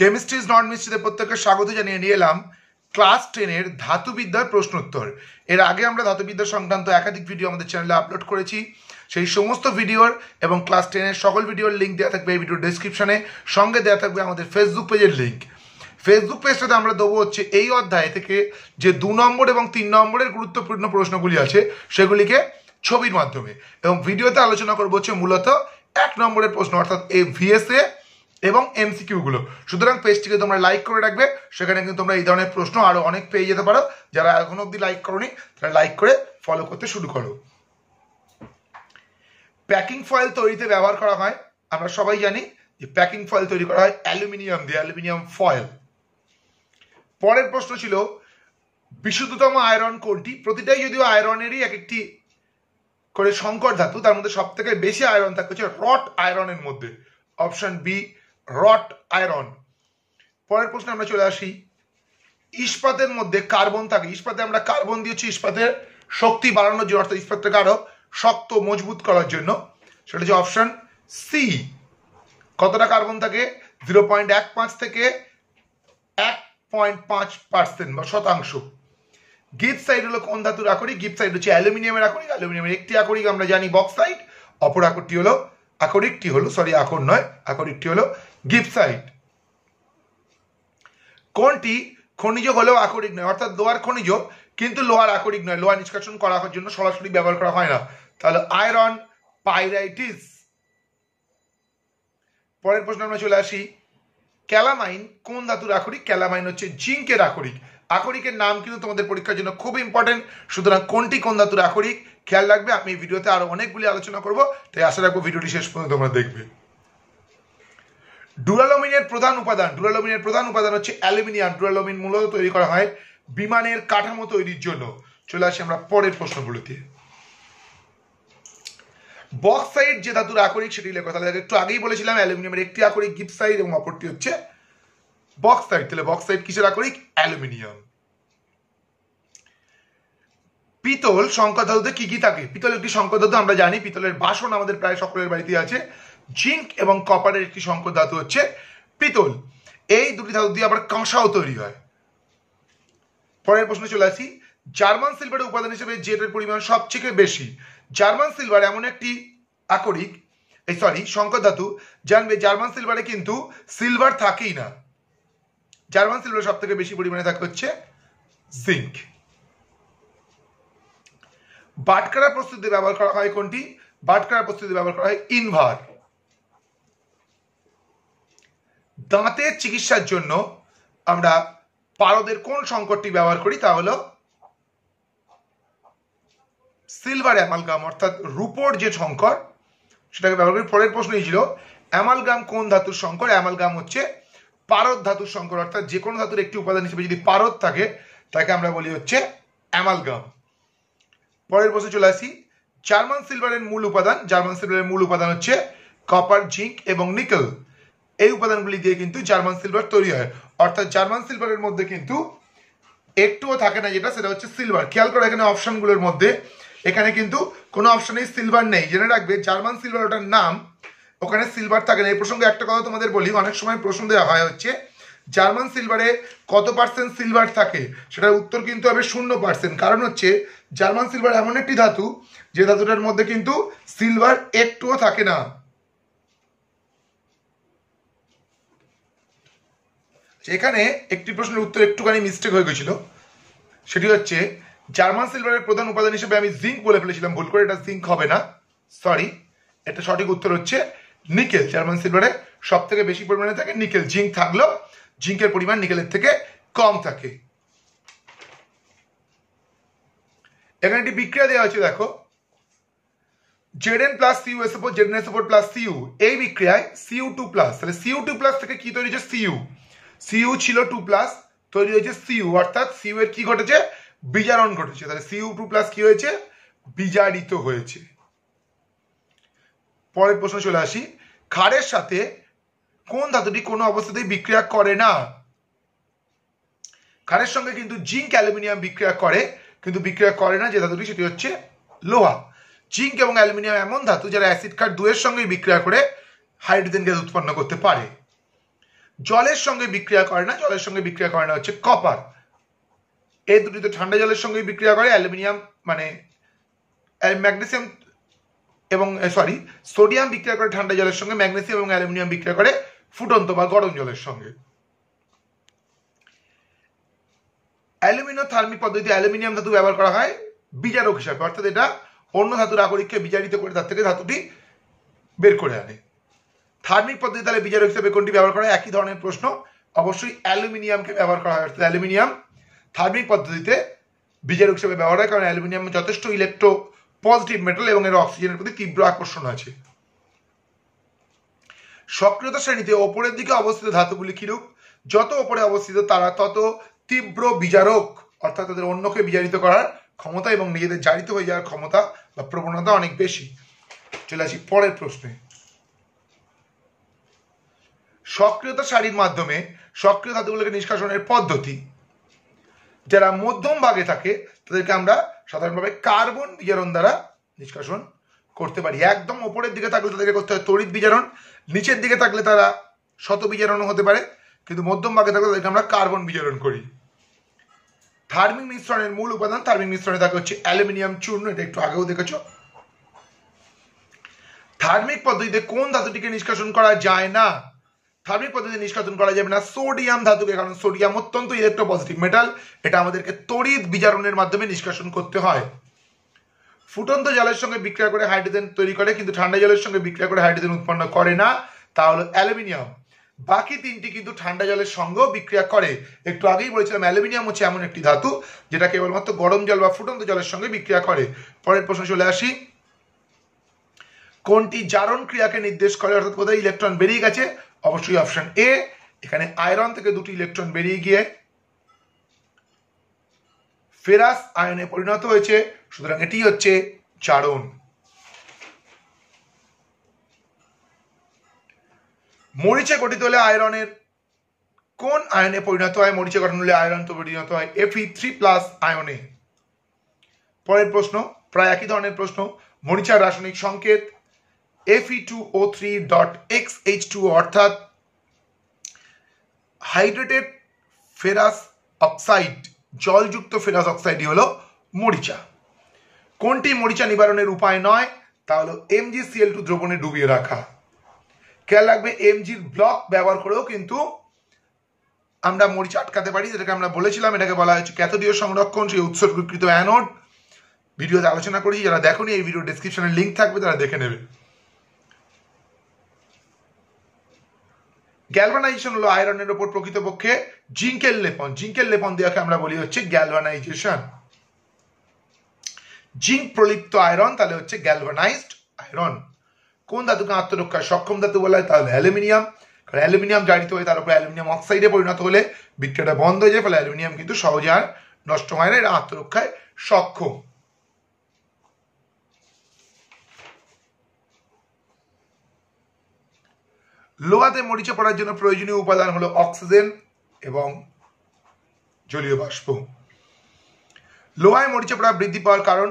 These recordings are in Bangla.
কেমিস্ট্রি ইজ নট মিস্ট্রিতে প্রত্যেককে স্বাগত জানিয়ে নিয়ে এলাম ক্লাস টেনের ধাতুবিদ্যার প্রশ্নোত্তর এর আগে আমরা ধাতুবিদ্যা সংক্রান্ত একাধিক ভিডিও আমাদের চ্যানেলে আপলোড করেছি সেই সমস্ত ভিডিওর এবং ক্লাস টেনের সকল ভিডিওর লিঙ্ক দেওয়া থাকবে এই ভিডিওর ডিসক্রিপশনে সঙ্গে দেওয়া থাকবে আমাদের ফেসবুক পেজের লিঙ্ক ফেসবুক পেজটাতে আমরা দেবো হচ্ছে এই অধ্যায় থেকে যে দু নম্বর এবং তিন নম্বরের গুরুত্বপূর্ণ প্রশ্নগুলি আছে সেগুলিকে ছবির মাধ্যমে এবং ভিডিওতে আলোচনা করবো হচ্ছে মূলত এক নম্বরের প্রশ্ন অর্থাৎ এ ভিএসএ এবং এমসিকিউগুলো সুতরাং পেজটিকে তোমরা লাইক করে রাখবে সেখানে কিন্তু তোমরা এই ধরনের প্রশ্ন আরও অনেক পেয়ে যেতে পারো যারা এখন অবধি লাইক করোনি তারা লাইক করে ফলো করতে শুরু করো প্যাকিং ফয়েল তৈরিতে ব্যবহার করা হয় আমরা সবাই জানি যে প্যাকিং ফয়েল তৈরি করা হয় অ্যালুমিনিয়াম দিয়ে অ্যালুমিনিয়াম ফয়েল পরের প্রশ্ন ছিল বিশুদ্ধতম আয়রন কোনটি প্রতিটাই যদিও আয়রনেরই এক একটি করে সংকর ধাতু তার মধ্যে সব থেকে বেশি আয়রন থাকে হচ্ছে রট আয়রনের মধ্যে অপশন বি রট আয়রন পরের প্রশ্নে আমরা চলে আসি ইস্পাতের মধ্যে কার্বন থাকে ইস্পাতে আমরা কার্বন দিয়েছি ইস্পাতের শক্তি বাড়ানোর জন্য অর্থাৎ ইস্পাতটাকে কারো শক্ত মজবুত করার জন্য সেটা হচ্ছে অপশন সি কতটা কার্বন থাকে জিরো পয়েন্ট এক পাঁচ থেকে এক পয়েন্ট পাঁচ পার্সেন্ট বা শতাংশ গিফট সাইড হলো কোন ধাতুর আকরিক গিফট সাইড হচ্ছে অ্যালুমিনিয়ামের আকরিক অ্যালুমিনিয়ামের একটি আকরিক আমরা জানি বক্সাইড অপর আকরটি হলো আকরিকটি হলো সরি আকর নয় আকরিকটি হলো গিপসাইট কোনটি খনিজ হলেও আকরিক নয় অর্থাৎ লোয়ার খনিজ কিন্তু লোহার আকরিক নয় লোহা নিষ্কাশন করার জন্য সরাসরি ব্যবহার করা হয় না তাহলে আয়রন পাইরাইটিস পরের প্রশ্ন আমরা চলে আসি ক্যালামাইন কোন ধাতুর আকরিক ক্যালামাইন হচ্ছে জিঙ্কের আকরিক আকরিকের নাম কিন্তু তোমাদের পরীক্ষার জন্য খুব ইম্পর্টেন্ট সুতরাং কোনটি কোন ধাতুর আকরিক খেয়াল রাখবে আমি এই ভিডিওতে আরো অনেকগুলি আলোচনা করব তাই আশা রাখবো ভিডিওটি শেষ পর্যন্ত তোমরা দেখবে ডুরালোমিনের প্রধান উপাদান ডুরালোমিনের প্রধান উপাদান হচ্ছে অ্যালুমিনিয়াম ডুরালোমিন মূলত তৈরি করা হয় বিমানের কাঠামো তৈরির জন্য চলে আসি আমরা পরের প্রশ্নগুলোতে বক্সাইড যে ধাতুর আকরিক সেটি লেখা তাহলে একটু আগেই বলেছিলাম অ্যালুমিনিয়ামের একটি আকরিক গিপসাইড এবং অপরটি হচ্ছে বক্সাইড তাহলে বক্সাইড কিসের আকরিক অ্যালুমিনিয়াম পিতল সংকর ধাতুতে কি কি থাকে পিতল একটি সংকর ধাতু আমরা জানি পিতলের বাসন আমাদের প্রায় সকলের বাড়িতে আছে জিঙ্ক এবং কপারের একটি সংকর ধাতু হচ্ছে পিতল এই দুটি ধাতু দিয়ে আবার কাঁসাও তৈরি হয় পরের প্রশ্নে চলে আসি জার্মান সিলভারের উপাদান হিসেবে জেটের পরিমাণ সবচেয়ে বেশি জার্মান সিলভার এমন একটি আকরিক এই সরি সংকর ধাতু জানবে জার্মান সিলভারে কিন্তু সিলভার থাকেই না জার্মান সিলভার সব থেকে বেশি পরিমাণে থাকে হচ্ছে জিঙ্ক বাটকারা প্রস্তুতি ব্যবহার করা হয় কোনটি বাটকারা প্রস্তুতি ব্যবহার করা হয় ইনভার দাঁতের চিকিৎসার জন্য আমরা পারদের কোন সংকটটি ব্যবহার করি তা হলো সিলভার অ্যামালগাম অর্থাৎ রুপোর যে সংকট সেটাকে ব্যবহার করি পরের প্রশ্ন ছিল অ্যামালগাম কোন ধাতুর সংকট অ্যামালগাম হচ্ছে পারদ ধাতুর সংকট অর্থাৎ যে কোনো ধাতুর একটি উপাদান হিসেবে যদি পারদ থাকে তাকে আমরা বলি হচ্ছে অ্যামালগাম পরের প্রশ্ন চলে আসি জার্মান সিলভারের মূল উপাদান জার্মান সিলভারের মূল উপাদান হচ্ছে কপার জিঙ্ক এবং নিকেল এই উপাদানগুলি দিয়ে কিন্তু জার্মান সিলভার তৈরি হয় অর্থাৎ জার্মান সিলভারের মধ্যে কিন্তু একটুও থাকে না যেটা সেটা হচ্ছে সিলভার খেয়াল করো এখানে অপশানগুলোর মধ্যে এখানে কিন্তু কোনো অপশানেই সিলভার নেই জেনে রাখবে জার্মান সিলভার ওটার নাম ওখানে সিলভার থাকে না এই প্রসঙ্গে একটা কথা তোমাদের বলি অনেক সময় প্রশ্ন দেওয়া হয় হচ্ছে জার্মান সিলভারে কত পার্সেন্ট সিলভার থাকে সেটার উত্তর কিন্তু হবে শূন্য পার্সেন্ট কারণ হচ্ছে জার্মান সিলভার এমন একটি ধাতু যে ধাতুটার মধ্যে কিন্তু সিলভার একটুও থাকে না এখানে একটি প্রশ্নের উত্তর একটুখানি মিস্টেক হয়ে গেছিল সেটি হচ্ছে জার্মান সিলভারের প্রধান উপাদান হিসেবে আমি জিঙ্ক বলে ফেলেছিলাম ভুল করে এটা জিঙ্ক হবে না সরি এটা সঠিক উত্তর হচ্ছে নিকেল জার্মান সিলভারে সব থেকে বেশি পরিমাণে থাকে নিকেল জিঙ্ক থাকলেও জিঙ্কের পরিমাণ নিকেলের থেকে কম থাকে এখানে একটি বিক্রিয়া দেওয়া হয়েছে দেখো জেডেন প্লাস সিউ এস ওপর জেডেন এস ওপর প্লাস সিউ এই বিক্রিয়ায় সিউ টু প্লাস তাহলে সিউ টু প্লাস থেকে কি তৈরি হচ্ছে সিউ সিউ ছিল টু প্লাস তৈরি হয়েছে সিউ অর্থাৎ সিউ এর কি ঘটেছে বিজারণ ঘটেছে তাহলে সিউ টু প্লাস কি হয়েছে বিজারিত হয়েছে পরের প্রশ্ন চলে আসি খাড়ের সাথে কোন ধাতুটি কোনো অবস্থাতেই বিক্রিয়া করে না খাড়ের সঙ্গে কিন্তু জিঙ্ক অ্যালুমিনিয়াম বিক্রিয়া করে কিন্তু বিক্রিয়া করে না যে ধাতুটি সেটি হচ্ছে লোহা জিঙ্ক এবং অ্যালুমিনিয়াম এমন ধাতু যারা অ্যাসিড খাট দুয়ের সঙ্গে বিক্রিয়া করে হাইড্রোজেন গ্যাস উৎপন্ন করতে পারে জলের সঙ্গে বিক্রিয়া করে না জলের সঙ্গে বিক্রিয়া করে না হচ্ছে কপার এই দুটি তো ঠান্ডা জলের সঙ্গে বিক্রিয়া করে অ্যালুমিনিয়াম মানে ম্যাগনেসিয়াম এবং সরি সোডিয়াম বিক্রিয়া করে ঠান্ডা জলের সঙ্গে ম্যাগনেসিয়াম এবং অ্যালুমিনিয়াম বিক্রিয়া করে ফুটন্ত বা গরম জলের সঙ্গে অ্যালুমিনিয়াম থার্মিক পদ্ধতিতে অ্যালুমিনিয়াম ধাতু ব্যবহার করা হয় বিজারক হিসাবে অর্থাৎ এটা অন্য ধাতুর আকরিককে বিজারিত করে তার থেকে ধাতুটি বের করে আনে থার্মিক পদ্ধতি তাহলে বিচারক হিসেবে কোনটি ব্যবহার করা হয় একই ধরনের প্রশ্ন অবশ্যই অ্যালুমিনিয়ামকে ব্যবহার করা হয় অর্থাৎ অ্যালুমিনিয়াম থার্মিক পদ্ধতিতে বিচারক হিসেবে ব্যবহার হয় কারণ অ্যালুমিনিয়াম যথেষ্ট ইলেকট্রো পজিটিভ মেটাল এবং এর অক্সিজেনের প্রতি তীব্র আকর্ষণ আছে সক্রিয়তা শ্রেণীতে ওপরের দিকে অবস্থিত ধাতুগুলি কিরূপ যত ওপরে অবস্থিত তারা তত তীব্র বিজারক অর্থাৎ তাদের অন্যকে বিচারিত করার ক্ষমতা এবং নিজেদের জারিত হয়ে যাওয়ার ক্ষমতা বা প্রবণতা অনেক বেশি চলে আসি পরের প্রশ্নে সক্রিয়তা সারির মাধ্যমে সক্রিয় ধাতুগুলোকে নিষ্কাশনের পদ্ধতি যারা মধ্যম ভাগে থাকে তাদেরকে আমরা সাধারণভাবে কার্বন বিজারণ দ্বারা নিষ্কাশন করতে পারি একদম ওপরের দিকে থাকলে তাদেরকে করতে হয় তড়িৎ বিজারণ নিচের দিকে থাকলে তারা শত বিজারণও হতে পারে কিন্তু মধ্যম ভাগে থাকলে তাদেরকে আমরা কার্বন বিজারণ করি থার্মিক মিশ্রণের মূল উপাদান থার্মিক মিশ্রণে থাকে হচ্ছে অ্যালুমিনিয়াম চূর্ণ এটা একটু আগেও দেখেছ থার্মিক পদ্ধতিতে কোন ধাতুটিকে নিষ্কাশন করা যায় না থার্মিক পদ্ধতি নিষ্কাশন করা যাবে না সোডিয়াম ধাতুকে কারণ সোডিয়াম অত্যন্ত ইলেকট্রোপজিটিভ মেটাল এটা আমাদেরকে তড়িৎ বিজারণের মাধ্যমে নিষ্কাশন করতে হয় ফুটন্ত জলের সঙ্গে বিক্রিয়া করে হাইড্রোজেন তৈরি করে কিন্তু ঠান্ডা জলের সঙ্গে বিক্রিয়া করে হাইড্রোজেন উৎপন্ন করে না তা হলো অ্যালুমিনিয়াম বাকি তিনটি কিন্তু ঠান্ডা জলের সঙ্গেও বিক্রিয়া করে একটু আগেই বলেছিলাম অ্যালুমিনিয়াম হচ্ছে এমন একটি ধাতু যেটা কেবলমাত্র গরম জল বা ফুটন্ত জলের সঙ্গে বিক্রিয়া করে পরের প্রশ্ন চলে আসি কোনটি জারণ ক্রিয়াকে নির্দেশ করে অর্থাৎ কোথায় ইলেকট্রন বেরিয়ে গেছে অবশ্যই অপশন এ এখানে আয়রন থেকে দুটি ইলেকট্রন বেরিয়ে গিয়ে ফেরাস আয়নে পরিণত হয়েছে সুতরাং এটি হচ্ছে চারণ মরিচে গঠিত হলে আয়রনের কোন আয়নে পরিণত হয় মরিচে গঠন হলে আয়রন তো পরিণত হয় এফি থ্রি প্লাস আয়নে পরের প্রশ্ন প্রায় একই ধরনের প্রশ্ন মরিচার রাসায়নিক সংকেত Fe2O3.xH2 অর্থাৎ হাইড্রেটেড ফেরাস অক্সাইড জলযুক্ত ফেরাস অক্সাইডই হলো মরিচা কোনটি মরিচা নিবারণের উপায় নয় তা হলো এমজি সিএল টু দ্রবণে ডুবিয়ে রাখা খেয়াল রাখবে এমজির ব্লক ব্যবহার করেও কিন্তু আমরা মরিচা আটকাতে পারি যেটাকে আমরা বলেছিলাম এটাকে বলা হচ্ছে ক্যাথোডীয় সংরক্ষণ সেই উৎসর্গীকৃত অ্যানোড ভিডিওতে আলোচনা করেছি যারা দেখো এই ভিডিও ডিসক্রিপশনে লিঙ্ক থাকবে তারা দেখে নেবে গ্যালভানাইজেশন হলো আয়রনের ওপর প্রকৃতপক্ষে জিঙ্কের লেপন জিঙ্কের লেপন দেওয়াকে আমরা বলি হচ্ছে গ্যালভানাইজেশন জিঙ্ক প্রলিপ্ত আয়রন তাহলে হচ্ছে গ্যালভানাইজড আয়রন কোন ধাতুকে আত্মরক্ষার সক্ষম ধাতু বলা হয় তাহলে অ্যালুমিনিয়াম কারণ অ্যালুমিনিয়াম জারিত হয়ে তার উপর অ্যালুমিনিয়াম অক্সাইডে পরিণত হলে বিক্রিয়াটা বন্ধ হয়ে যায় ফলে অ্যালুমিনিয়াম কিন্তু সহজে আর নষ্ট হয় না এটা আত্মরক্ষায় সক্ষম লোহাতে মরিচে পড়ার জন্য প্রয়োজনীয় উপাদান হলো অক্সিজেন এবং জলীয় বাষ্প লোহায় মরিচে পড়া বৃদ্ধি পাওয়ার কারণ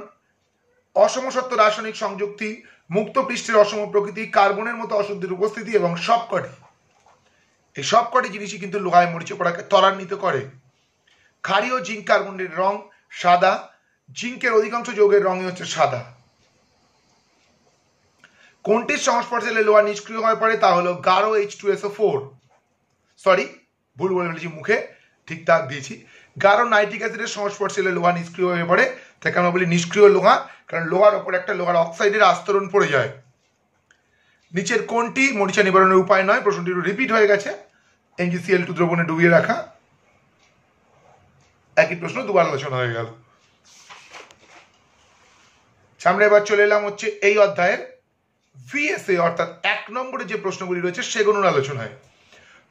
অসম সত্য রাসায়নিক সংযুক্তি মুক্ত পৃষ্ঠের অসম প্রকৃতি কার্বনের মতো অশুদ্ধির উপস্থিতি এবং সবকটি এই সবকটি জিনিসই কিন্তু লোহায় মরিচে পড়াকে ত্বরান্বিত করে ক্ষারীয় জিঙ্ক কার্বনের রং সাদা জিঙ্কের অধিকাংশ যৌগের রঙই হচ্ছে সাদা কোনটির সংস্পর্শে এলে লোহা নিষ্ক্রিয় হয়ে পড়ে তা হলো গাঢ় H two SO four sorry ভুল বলে ফেলেছি মুখে ঠিকঠাক দিয়েছি গাঢ় নাইট্রিক অ্যাসিডের সংস্পর্শে এলে লোহা নিষ্ক্রিয় হয়ে পড়ে তাকে আমরা বলি নিষ্ক্রিয় লোহা কারণ লোহার ওপর একটা লোহার অক্সাইডের আস্তরণ পড়ে যায় নিচের কোনটি মরিচা নিবারণের উপায় নয় প্রশ্নটি রিপিট হয়ে গেছে এনজিসিএল টু দ্রবণে ডুবিয়ে রাখা একই প্রশ্ন দুবার আলোচনা হয়ে গেল সামনে এবার চলে এলাম হচ্ছে এই অধ্যায়ের ভিএসএ অর্থাৎ এক নম্বরে যে প্রশ্নগুলি রয়েছে সেগুলোর আলোচনায়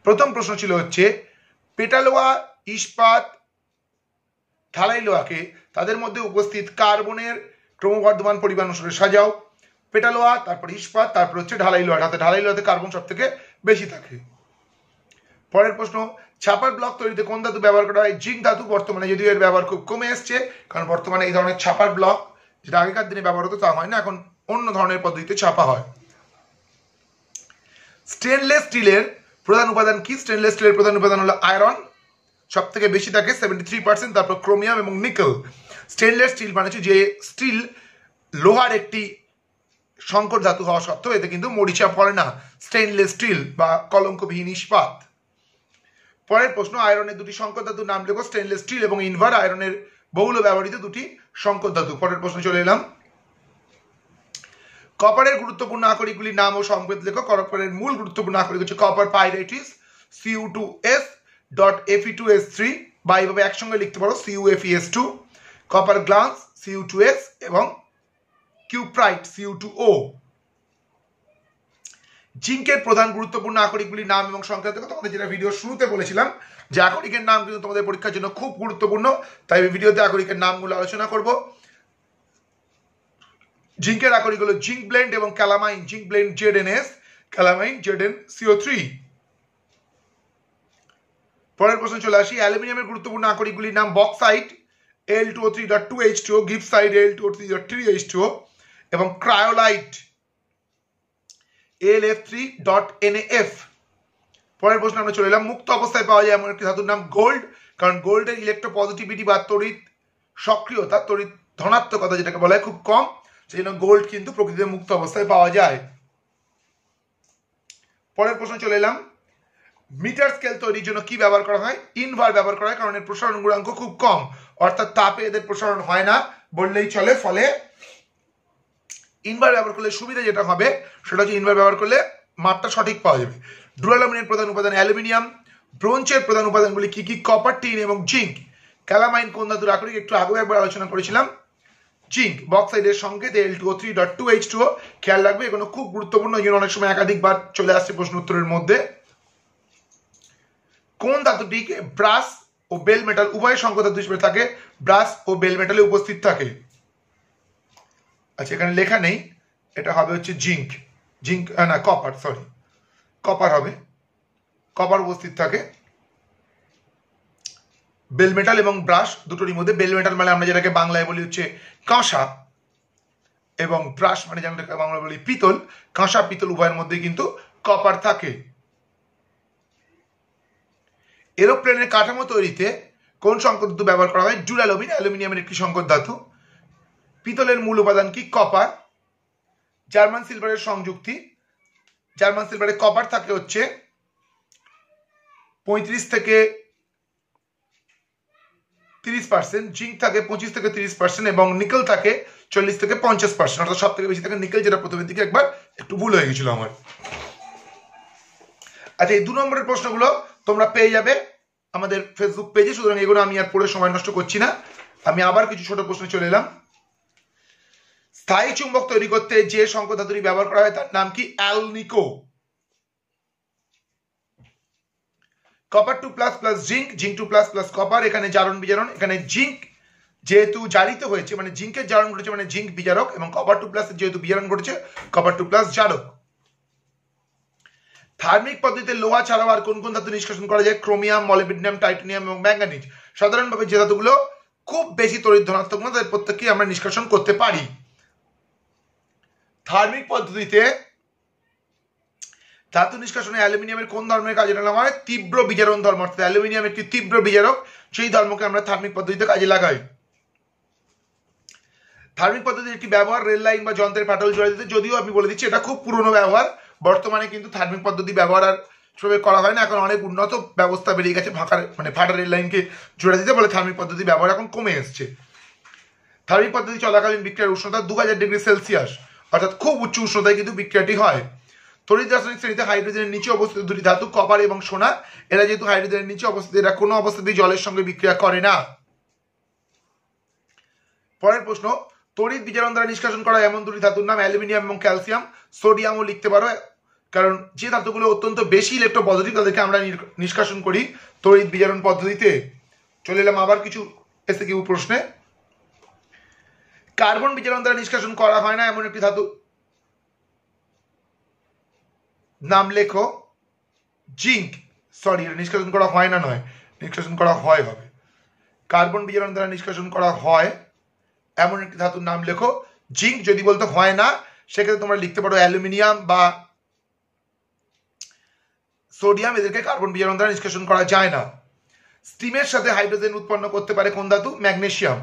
প্রথম প্রশ্ন ছিল হচ্ছে পেটালোয়া ইস্পাত লোয়াকে তাদের মধ্যে উপস্থিত কার্বনের ক্রমবর্ধমান পরিমাণ অনুসারে সাজাও পেটালোয়া তারপর ইস্পাত তারপর হচ্ছে ঢালাই লোয়া তাতে ঢালাই লোয়াতে কার্বন সব থেকে বেশি থাকে পরের প্রশ্ন ছাপার ব্লক তৈরিতে কোন ধাতু ব্যবহার করা হয় জিঙ্ক ধাতু বর্তমানে যদিও এর ব্যবহার খুব কমে এসছে কারণ বর্তমানে এই ধরনের ছাপার ব্লক যেটা আগেকার দিনে ব্যবহার হতো তা হয় না এখন অন্য ধরনের পদ্ধতিতে ছাপা হয় স্টেনলেস স্টিলের প্রধান উপাদান কি স্টেনলেস স্টিলের প্রধান উপাদান হলো আয়রন সব থেকে বেশি থাকে সেভেন্টি থ্রি পার্সেন্ট তারপর ক্রোমিয়াম এবং নিকেল স্টেনলেস স্টিল মানে যে স্টিল লোহার একটি সংকট ধাতু হওয়া সত্ত্বেও এতে কিন্তু মরিচা পড়ে না স্টেনলেস স্টিল বা কলঙ্কবিহীন ইস্পাত পরের প্রশ্ন আয়রনের দুটি সংকট ধাতুর নাম লেখো স্টেনলেস স্টিল এবং ইনভার আয়রনের বহুল ব্যবহৃত দুটি সংকট ধাতু পরের প্রশ্ন চলে এলাম কপারের গুরুত্বপূর্ণ আকরিকগুলি নাম ও সংকেত লেখ কপারের মূল গুরুত্বপূর্ণ আকরিক হচ্ছে copper pyrites Cu two S dot Fe two S three বা এইভাবে একসঙ্গে লিখতে পারো Cu Fe S two copper glance Cu two S এবং কিউপ্রাইট সিউ টু ও জিঙ্কের প্রধান গুরুত্বপূর্ণ আকরিকগুলির নাম এবং সংক্রান্ত দেখো তোমাদের যেটা ভিডিও শুরুতে বলেছিলাম যে আকরিকের নাম কিন্তু তোমাদের পরীক্ষার জন্য খুব গুরুত্বপূর্ণ তাই ভিডিওতে আকরিকের নামগুলো আলোচনা করবো জিঙ্কের আকরিক হলো জিঙ্ক ব্লেন্ড এবং calamine zinc blende Z N S calamine Z N CO three পরের প্রশ্ন চলে আসি অ্যালুমিনিয়ামের গুরুত্বপূর্ণ আকরিকগুলির নাম bauxite L two O three dot two H two gibbsite L two O three dot three H two এবং cryolite L F three dot N F পরের প্রশ্ন আমরা চলে এলাম মুক্ত অবস্থায় পাওয়া যায় এমন একটি ধাতুর নাম গোল্ড কারণ গোল্ডের ইলেকট্রোপজিটিভিটি বা তড়িৎ সক্রিয়তা তড়িৎ ধনাত্মকতা যেটাকে বলা হয় খুব কম সেই জন্য গোল্ড কিন্তু প্রকৃতিতে মুক্ত অবস্থায় পাওয়া যায় পরের প্রশ্ন চলে এলাম মিটার স্কেল তৈরির জন্য কি ব্যবহার করা হয় ইনভার ব্যবহার করা হয় কারণ এর প্রসারণ গুণাঙ্ক খুব কম অর্থাৎ তাপে এদের প্রসারণ হয় না বললেই চলে ফলে ইনভার ব্যবহার করলে সুবিধা যেটা হবে সেটা হচ্ছে ইনভার ব্যবহার করলে মাপটা সঠিক পাওয়া যাবে ডুরালামিনের প্রধান উপাদান অ্যালুমিনিয়াম ব্রোঞ্চের প্রধান উপাদানগুলি কি কি কপার টিন এবং জিঙ্ক ক্যালামাইন কোন ধাতুর আকরিক একটু আগেও একবার আলোচনা করেছিলাম জিঙ্ক বক্সাইডের সঙ্গে দে L two three dot two H two খেয়াল রাখবে এগুলো খুব গুরুত্বপূর্ণ এই অনেক সময় একাধিকবার চলে আসছে প্রশ্ন উত্তরের মধ্যে কোন ধাতুটিকে ব্রাস ও বেল মেটাল উভয় ধাতু হিসেবে থাকে ব্রাস ও বেল মেটালে উপস্থিত থাকে আচ্ছা এখানে লেখা নেই এটা হবে হচ্ছে জিঙ্ক জিঙ্ক না কপার সরি কপার হবে কপার উপস্থিত থাকে বেল মেটাল এবং ব্রাশ দুটোরই মধ্যে বেল মেটাল মানে আমরা যেটাকে বাংলায় বলি হচ্ছে কাঁসা এবং ব্রাশ মানে যেমন বাংলায় বলি পিতল কাঁসা পিতল উভয়ের মধ্যে কিন্তু কপার থাকে এরোপ্লেনের কাঠামো তৈরিতে কোন সংকর ধাতু ব্যবহার করা হয় জুরালোবিন অ্যালুমিনিয়ামের একটি সংকর ধাতু পিতলের মূল উপাদান কি কপার জার্মান সিলভারের সংযুক্তি জার্মান সিলভারে কপার থাকে হচ্ছে পঁয়ত্রিশ থেকে তিরিশ পার্সেন্ট জিঙ্ক থাকে পঁচিশ থেকে তিরিশ পার্সেন্ট এবং নিকেল থাকে চল্লিশ থেকে পঞ্চাশ পার্সেন্ট অর্থাৎ সব থেকে বেশি থাকে নিকেল যেটা প্রথমের দিকে একবার একটু ভুল হয়ে গেছিলো আমার আচ্ছা এই দু নম্বরের প্রশ্নগুলো তোমরা পেয়ে যাবে আমাদের ফেসবুক পেজে সুতরাং এগুলো আমি আর পড়ে সময় নষ্ট করছি না আমি আবার কিছু ছোট প্রশ্নে চলে এলাম স্থায়ী চুম্বক তৈরি করতে যে সংকট ব্যবহার করা হয় তার নাম কি alnico copper two plus plus zinc zinc two plus plus copper এখানে জারণ বিজারণ এখানে জিঙ্ক যেহেতু জারিত হয়েছে মানে জিঙ্কের জারণ ঘটেছে মানে জিঙ্ক বিজারক এবং কপার টু প্লাস যেহেতু বিজারণ ঘটেছে কপার টু প্লাস জারক থার্মিক পদ্ধতিতে লোহা ছাড়াও আর কোন কোন ধাতু নিষ্কাশন করা যায় ক্রোমিয়াম মলিবডিনাম টাইটানিয়াম এবং ম্যাঙ্গানিজ সাধারণভাবে যে ধাতুগুলো খুব বেশি তড়িৎ ধনাত্মক না তাদের প্রত্যেককেই আমরা নিষ্কাশন করতে পারি থার্মিক পদ্ধতিতে ধাতু নিষ্কাশনে অ্যালুমিনিয়ামের কোন ধর্মের কাজে লাগানো হয় তীব্র বিজারণ ধর্ম অর্থাৎ অ্যালুমিনিয়াম একটি তীব্র বিজারক সেই ধর্মকে আমরা থার্মিক পদ্ধতিতে কাজে লাগাই থার্মিক পদ্ধতির একটি ব্যবহার রেল লাইন বা যন্ত্রের ফাটল জড়ে দিতে যদিও আমি বলে দিচ্ছি এটা খুব পুরনো ব্যবহার বর্তমানে কিন্তু থার্মিক পদ্ধতি ব্যবহার আর সেভাবে করা হয় না এখন অনেক উন্নত ব্যবস্থা বেরিয়ে গেছে ফাঁকার মানে ফাটা রেল লাইনকে জুড়ে দিতে বলে থার্মিক পদ্ধতি ব্যবহার এখন কমে এসছে থার্মিক পদ্ধতি চলাকালীন বিক্রিয়ার উষ্ণতা দু হাজার ডিগ্রি সেলসিয়াস অর্থাৎ খুব উচ্চ উষ্ণতায় কিন্তু বিক্রিয়াটি হয় তড়িৎ রাসায়নিক শ্রেণীতে হাইড্রোজেনের নিচে অবস্থিত দুটি ধাতু কপার এবং সোনা এরা যেহেতু হাইড্রোজেনের নিচে অবস্থিত এরা কোনো অবস্থাতেই জলের সঙ্গে বিক্রিয়া করে না পরের প্রশ্ন তড়িৎ বিচারণ দ্বারা নিষ্কাশন করা এমন দুটি ধাতুর নাম অ্যালুমিনিয়াম এবং ক্যালসিয়াম সোডিয়ামও লিখতে পারো কারণ যে ধাতুগুলো অত্যন্ত বেশি ইলেকট্রো পজিটিভ তাদেরকে আমরা নিষ্কাশন করি তড়িৎ বিচারণ পদ্ধতিতে চলে এলাম আবার কিছু এসে কিউ প্রশ্নে কার্বন বিচারণ দ্বারা নিষ্কাশন করা হয় না এমন একটি ধাতু নাম লেখো জিঙ্ক সরি এটা নিষ্কাশন করা হয় না নয় নিষ্কাশন করা হয় হবে কার্বন বিজারণ দ্বারা নিষ্কাশন করা হয় এমন একটি ধাতুর নাম লেখো জিঙ্ক যদি বলতে হয় না সেক্ষেত্রে তোমরা লিখতে পারো অ্যালুমিনিয়াম বা সোডিয়াম এদেরকে কার্বন বিজারণ দ্বারা নিষ্কাশন করা যায় না স্টিমের সাথে হাইড্রোজেন উৎপন্ন করতে পারে কোন ধাতু ম্যাগনেশিয়াম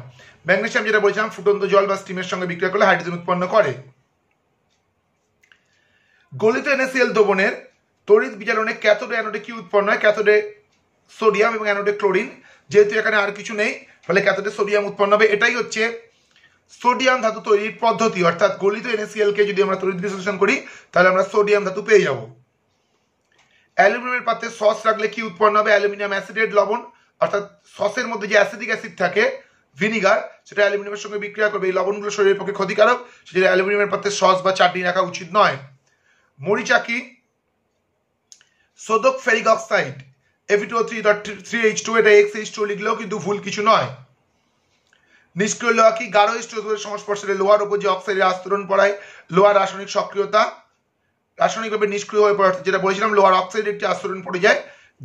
ম্যাগনেশিয়াম যেটা বলছিলাম ফুটন্ত জল বা স্টিমের সঙ্গে বিক্রিয়া করলে হাইড্রোজেন উৎপন্ন করে গলিত এনএসিএল দ্রবণের তড়িৎ বিচারণে ক্যাথোডে অ্যানোডে কি উৎপন্ন হয় ক্যাথোডে সোডিয়াম এবং অ্যানোডে ক্লোরিন যেহেতু এখানে আর কিছু নেই ফলে ক্যাথোডে সোডিয়াম উৎপন্ন হবে এটাই হচ্ছে সোডিয়াম ধাতু তৈরির পদ্ধতি অর্থাৎ গলিত কে যদি আমরা তড়িৎ বিশ্লেষণ করি তাহলে আমরা সোডিয়াম ধাতু পেয়ে যাব অ্যালুমিনিয়ামের পাত্রে সস রাখলে কি উৎপন্ন হবে অ্যালুমিনিয়াম অ্যাসিডেড লবণ অর্থাৎ সসের মধ্যে যে অ্যাসিডিক অ্যাসিড থাকে ভিনিগার সেটা অ্যালুমিনিয়ামের সঙ্গে বিক্রিয়া করবে এই লবণগুলো শরীরের পক্ষে ক্ষতিকারক সেটা অ্যালুমিনিয়ামের পাত্রে সস বা চাটনি রাখা উচিত নয় মরিচা কি সোদক ferric oxide Fe two three dot three H two এটা এক্স এইচ টু লিখলেও কিন্তু ভুল কিছু নয় নিষ্ক্রিয় লোহা কি গাঢ় এইচ টু সংস্পর্শে লোহার উপর যে অক্সাইডের আস্তরণ পড়ায় লোহার রাসায়নিক সক্রিয়তা রাসায়নিকভাবে নিষ্ক্রিয় হয়ে পড়ে যেটা বলেছিলাম লোহার অক্সাইড একটি আস্তরণ পড়ে যায়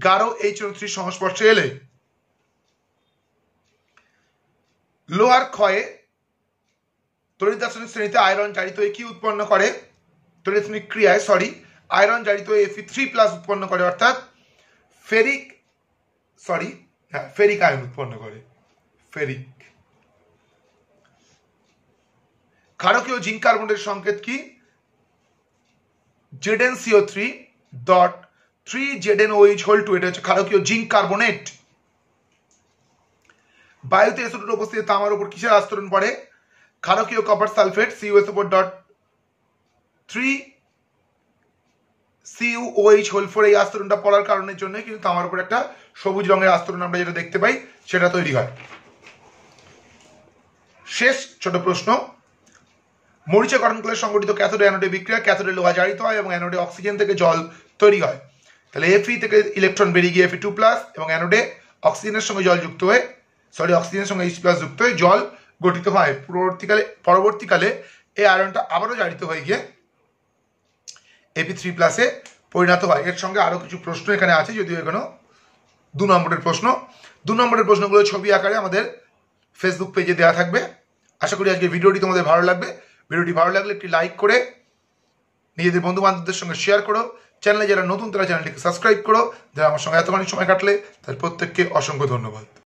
গাঢ় এইচ থ্রি সংস্পর্শে এলে লোহার ক্ষয়ে তরিত শ্রেণীতে আয়রন জারিত হয়ে কি উৎপন্ন করে তরিতমিক ক্রিয়ায় সরি আয়রন জারিত এফি থ্রি প্লাস উৎপন্ন করে অর্থাৎ ফেরিক সরি হ্যাঁ ফেরিক আয়ন উৎপন্ন করে ফেরিক ক্ষারকীয় জিঙ্ক কার্বনের সংকেত কি Z N CO three dot three Z N O H whole two এটা হচ্ছে ক্ষারকীয় জিঙ্ক কার্বনেট বায়ুতে এসোটোর উপস্থিতি তামার উপর কিসের আস্তরণ পড়ে ক্ষারকীয় কপার সালফেট সিউএস ওপর ডট থ্রি সিউওইচ হোলফোর এই আস্তরণটা পড়ার কারণের জন্য কিন্তু তামার উপর একটা সবুজ রঙের আস্তরণ আমরা যেটা দেখতে পাই সেটা তৈরি হয় শেষ ছোট প্রশ্ন মরিচা কণকলে সংগঠিত ক্যাথোডে অ্যানোডে বিক্রিয়া ক্যাথোডে লোহা জারিত হয় এবং অ্যানোডে অক্সিজেন থেকে জল তৈরি হয় তাহলে এফি থেকে ইলেকট্রন বেরিয়ে গিয়ে এফি টু প্লাস এবং অ্যানোডে অক্সিজেনের সঙ্গে জল যুক্ত হয়ে সরি অক্সিজেনের সঙ্গে এইচ প্লাস যুক্ত হয়ে জল গঠিত হয় পরবর্তীকালে পরবর্তীকালে এই আয়রনটা আবারও জারিত হয়ে গিয়ে এপি থ্রি প্লাসে পরিণত হয় এর সঙ্গে আরও কিছু প্রশ্ন এখানে আছে যদিও এখানেও দু নম্বরের প্রশ্ন দু নম্বরের প্রশ্নগুলো ছবি আকারে আমাদের ফেসবুক পেজে দেওয়া থাকবে আশা করি আজকে ভিডিওটি তোমাদের ভালো লাগবে ভিডিওটি ভালো লাগলে একটি লাইক করে নিজেদের বন্ধু বান্ধবদের সঙ্গে শেয়ার করো চ্যানেলে যারা নতুন তারা চ্যানেলটিকে সাবস্ক্রাইব করো যারা আমার সঙ্গে এতখানি সময় কাটলে তার প্রত্যেককে অসংখ্য ধন্যবাদ